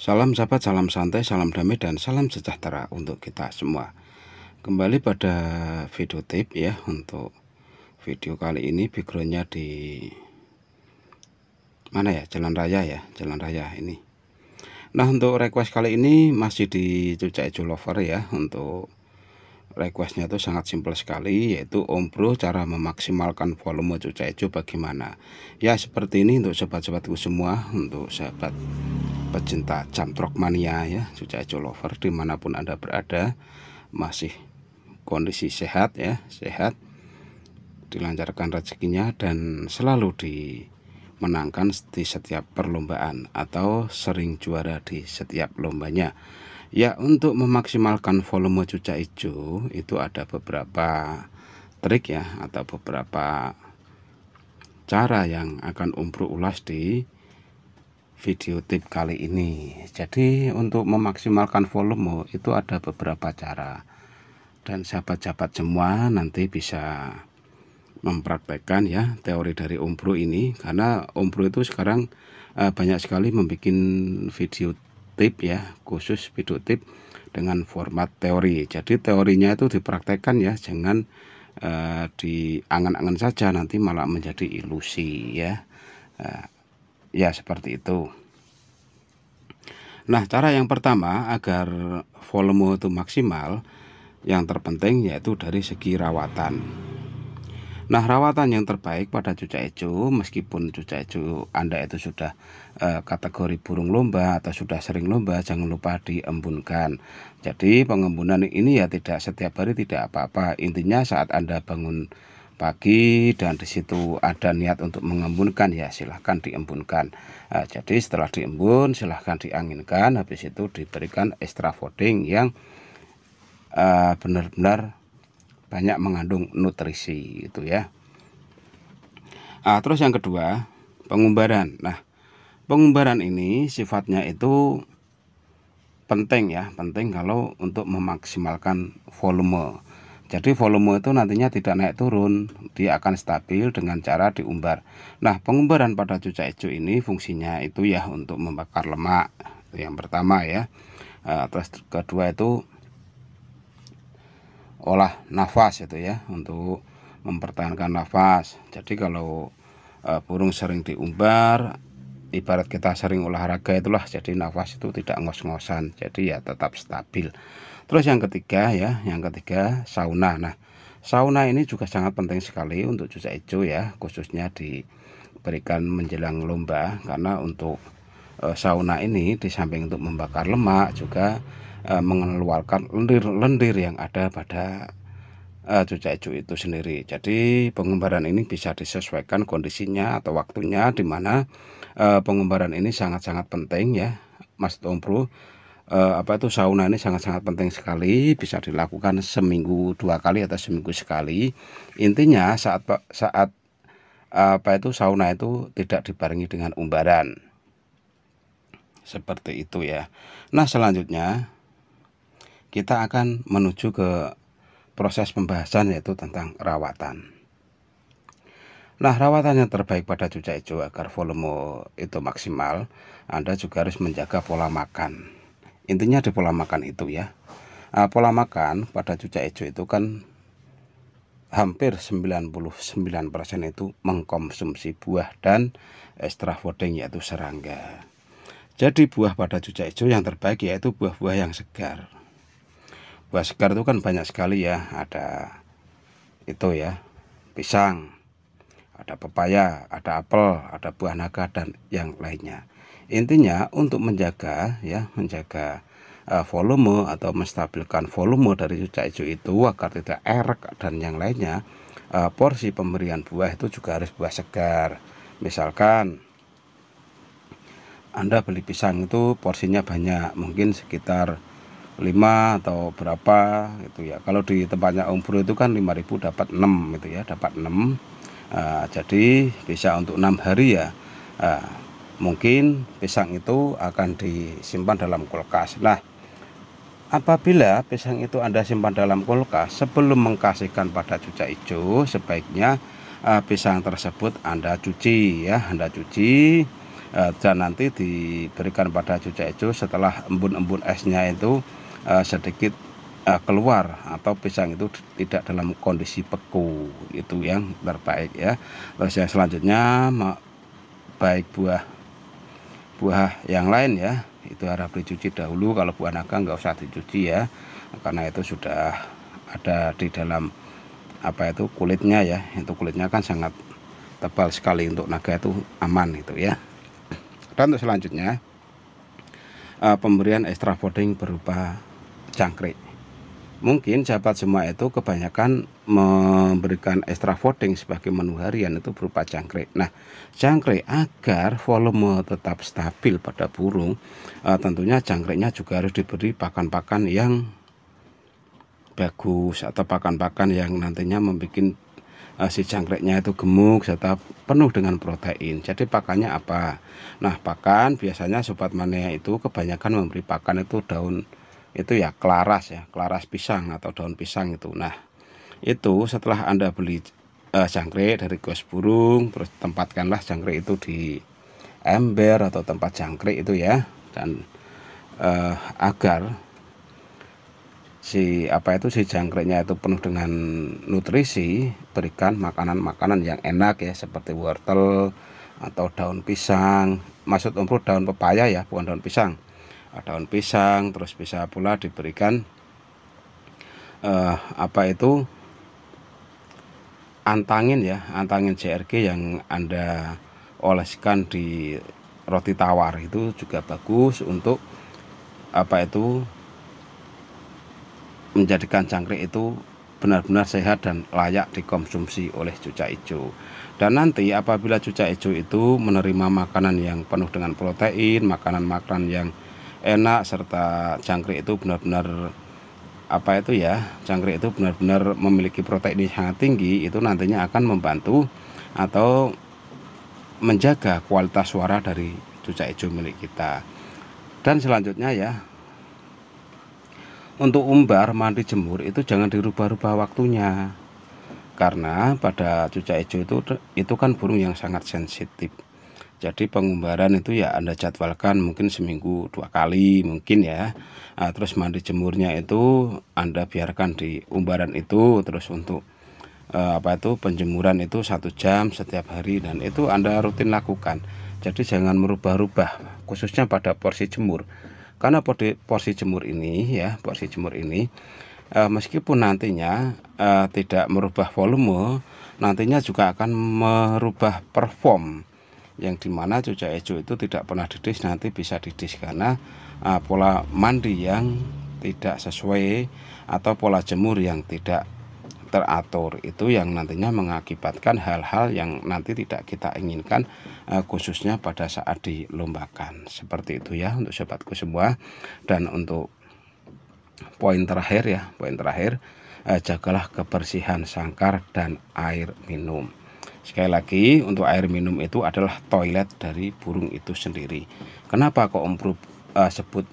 Salam sahabat, salam santai, salam damai, dan salam sejahtera untuk kita semua. Kembali pada video tip ya untuk video kali ini backgroundnya di mana ya jalan raya ya jalan raya ini. Nah untuk request kali ini masih di Cucak lover ya untuk requestnya itu sangat simpel sekali yaitu Om Bro cara memaksimalkan volume cuaca hijau bagaimana ya seperti ini untuk sobat-sobatku semua untuk sahabat pecinta jam mania ya cuaca hijau lover dimanapun anda berada masih kondisi sehat ya sehat dilancarkan rezekinya dan selalu dimenangkan di setiap perlombaan atau sering juara di setiap lombanya Ya, untuk memaksimalkan volume cuca hijau itu ada beberapa trik ya atau beberapa cara yang akan Umbro ulas di video tip kali ini. Jadi, untuk memaksimalkan volume itu ada beberapa cara. Dan sahabat-sahabat semua nanti bisa mempraktekkan ya teori dari Umbro ini karena Umbro itu sekarang eh, banyak sekali membuat video tip ya khusus video tip dengan format teori jadi teorinya itu dipraktekkan ya jangan uh, eh, di angan-angan saja nanti malah menjadi ilusi ya uh, ya seperti itu nah cara yang pertama agar volume itu maksimal yang terpenting yaitu dari segi rawatan Nah, rawatan yang terbaik pada cucak ejo, meskipun cucak ejo Anda itu sudah e, kategori burung lomba atau sudah sering lomba, jangan lupa diembunkan. Jadi, pengembunan ini ya tidak setiap hari tidak apa-apa. Intinya saat Anda bangun pagi dan di situ ada niat untuk mengembunkan ya silahkan diembunkan nah, jadi setelah diembun silahkan dianginkan habis itu diberikan extra voting yang eh, benar-benar uh, benar -benar banyak mengandung nutrisi itu ya. Nah, terus yang kedua, pengumbaran. Nah, pengumbaran ini sifatnya itu penting ya, penting kalau untuk memaksimalkan volume. Jadi volume itu nantinya tidak naik turun, dia akan stabil dengan cara diumbar. Nah, pengumbaran pada cucak hijau ini fungsinya itu ya untuk membakar lemak. yang pertama ya. Ah, terus kedua itu olah nafas itu ya untuk mempertahankan nafas. Jadi kalau uh, burung sering diumbar, ibarat kita sering olahraga itulah jadi nafas itu tidak ngos-ngosan. Jadi ya tetap stabil. Terus yang ketiga ya, yang ketiga sauna. Nah, sauna ini juga sangat penting sekali untuk cuaca hijau ya, khususnya diberikan menjelang lomba karena untuk Eh, sauna ini di samping untuk membakar lemak juga eh, mengeluarkan lendir-lendir yang ada pada eh, cucak hijau itu sendiri. Jadi pengumbaran ini bisa disesuaikan kondisinya atau waktunya di mana pengumbaran ini sangat-sangat penting ya Mas Tompro. Bro apa itu sauna ini sangat-sangat penting sekali bisa dilakukan seminggu dua kali atau seminggu sekali intinya saat saat apa itu sauna itu tidak dibarengi dengan umbaran seperti itu ya nah selanjutnya kita akan menuju ke proses pembahasan yaitu tentang rawatan Nah, rawatan yang terbaik pada cucak hijau agar volume itu maksimal, Anda juga harus menjaga pola makan. Intinya di pola makan itu ya. nah, pola makan pada cucak hijau itu kan hampir 99% itu mengkonsumsi buah dan extra fooding yaitu serangga. Jadi buah pada cucak hijau yang terbaik yaitu buah-buah yang segar. Buah segar itu kan banyak sekali ya, ada itu ya, pisang, ada pepaya, ada apel, ada buah naga dan yang lainnya. Intinya untuk menjaga ya, menjaga e, volume atau menstabilkan volume dari cucak hijau itu agar tidak erek dan yang lainnya, e, porsi pemberian buah itu juga harus buah segar. Misalkan anda beli pisang itu porsinya banyak, mungkin sekitar 5 atau berapa gitu ya. Kalau di tempatnya Om Bro itu kan 5000 dapat 6 gitu ya, dapat 6. Uh, ah, jadi bisa untuk 6 hari ya. Uh, mungkin pisang itu akan disimpan dalam kulkas. Nah, apabila pisang itu Anda simpan dalam kulkas sebelum mengkasihkan pada cuca hijau, sebaiknya ah, pisang tersebut Anda cuci ya, Anda cuci Eh, dan nanti diberikan pada cucak hijau setelah embun-embun esnya itu eh, sedikit eh, keluar atau pisang itu tidak dalam kondisi peku itu yang terbaik ya terus yang selanjutnya baik buah buah yang lain ya itu harap dicuci dahulu kalau buah naga nggak usah dicuci ya karena itu sudah ada di dalam apa itu kulitnya ya itu kulitnya kan sangat tebal sekali untuk naga itu aman itu ya dan untuk selanjutnya uh, pemberian extra boarding berupa jangkrik mungkin sahabat semua itu kebanyakan memberikan extra voting sebagai menu harian itu berupa jangkrik. Nah, jangkrik agar volume tetap stabil pada burung, eh, tentunya jangkriknya juga harus diberi pakan-pakan yang bagus atau pakan-pakan yang nantinya membuat Ah, si jangkriknya itu gemuk serta penuh dengan protein. Jadi pakannya apa? Nah, pakan biasanya sobat mania itu kebanyakan memberi pakan itu daun itu ya klaras ya, klaras pisang atau daun pisang itu. Nah, itu setelah Anda beli uh, jangkrik dari gos burung, terus tempatkanlah jangkrik itu di ember atau tempat jangkrik itu ya dan uh, agar si apa itu si jangkriknya itu penuh dengan nutrisi berikan makanan-makanan yang enak ya seperti wortel atau daun pisang maksud umpro daun pepaya ya bukan daun pisang daun pisang terus bisa pula diberikan eh, apa itu antangin ya antangin CRG yang anda oleskan di roti tawar itu juga bagus untuk apa itu menjadikan jangkrik itu benar-benar sehat dan layak dikonsumsi oleh cucak hijau. Dan nanti apabila cucak hijau itu menerima makanan yang penuh dengan protein, makanan-makanan yang enak serta jangkrik itu benar-benar apa itu ya jangkrik itu benar-benar memiliki protein yang sangat tinggi itu nantinya akan membantu atau menjaga kualitas suara dari cucak hijau milik kita dan selanjutnya ya untuk umbar mandi jemur itu jangan dirubah-rubah waktunya. Karena pada cucak hijau itu itu kan burung yang sangat sensitif. Jadi pengumbaran itu ya Anda jadwalkan mungkin seminggu dua kali mungkin ya. Nah, terus mandi jemurnya itu Anda biarkan di umbaran itu terus untuk eh, apa itu penjemuran itu satu jam setiap hari dan itu Anda rutin lakukan. Jadi jangan merubah-rubah khususnya pada porsi jemur. Karena porsi jemur ini ya, porsi jemur ini eh, meskipun nantinya eh, tidak merubah volume, nantinya juga akan merubah perform yang dimana cuaca hijau itu tidak pernah didis nanti bisa didis karena uh, pola mandi yang tidak sesuai atau pola jemur yang tidak teratur itu yang nantinya mengakibatkan hal-hal yang nanti tidak kita inginkan eh, khususnya pada saat dilombakan seperti itu ya untuk sobatku semua dan untuk poin terakhir ya poin terakhir eh, jagalah kebersihan sangkar dan air minum Sekali lagi, untuk air minum itu adalah toilet dari burung itu sendiri. Kenapa kok Om eh, sebut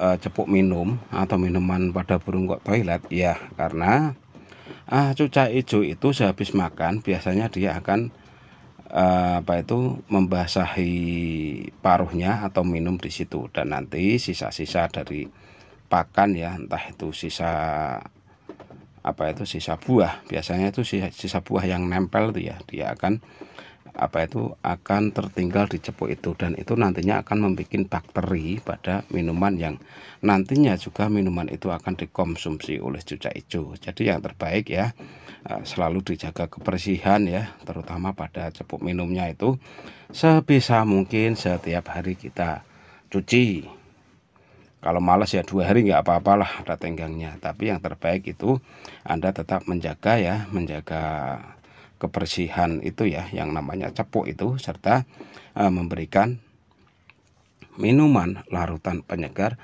cepuk minum atau minuman pada burung kok toilet? Ya, karena ah cucak hijau itu sehabis makan biasanya dia akan eh, apa itu membasahi paruhnya atau minum di situ dan nanti sisa-sisa dari pakan ya entah itu sisa apa itu sisa buah biasanya itu sisa, sisa buah yang nempel tuh ya dia akan apa itu akan tertinggal di cepuk itu dan itu nantinya akan membuat bakteri pada minuman yang nantinya juga minuman itu akan dikonsumsi oleh cucak hijau jadi yang terbaik ya eh, selalu dijaga kebersihan ya terutama pada cepuk minumnya itu sebisa mungkin setiap hari kita cuci kalau males ya dua hari nggak apa-apalah ada tenggangnya tapi yang terbaik itu anda tetap menjaga ya menjaga kebersihan itu ya yang namanya cepuk itu serta uh, memberikan minuman larutan penyegar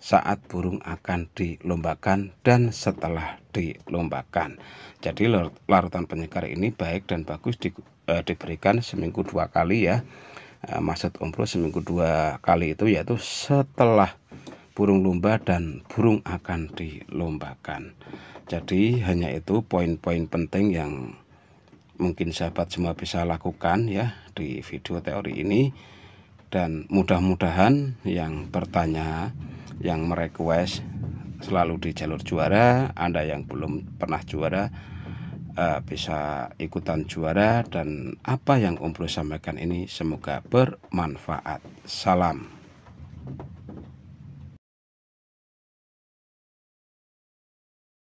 saat burung akan dilombakan dan setelah dilombakan. Jadi larutan penyegar ini baik dan bagus di, uh, diberikan seminggu dua kali ya. uh, maksud umroh seminggu dua kali itu yaitu setelah burung lomba dan burung akan dilombakan. Jadi hanya itu poin-poin penting yang mungkin sahabat semua bisa lakukan ya di video teori ini dan mudah-mudahan yang bertanya yang merequest selalu di jalur juara Anda yang belum pernah juara uh, bisa ikutan juara dan apa yang Om Bro sampaikan ini semoga bermanfaat salam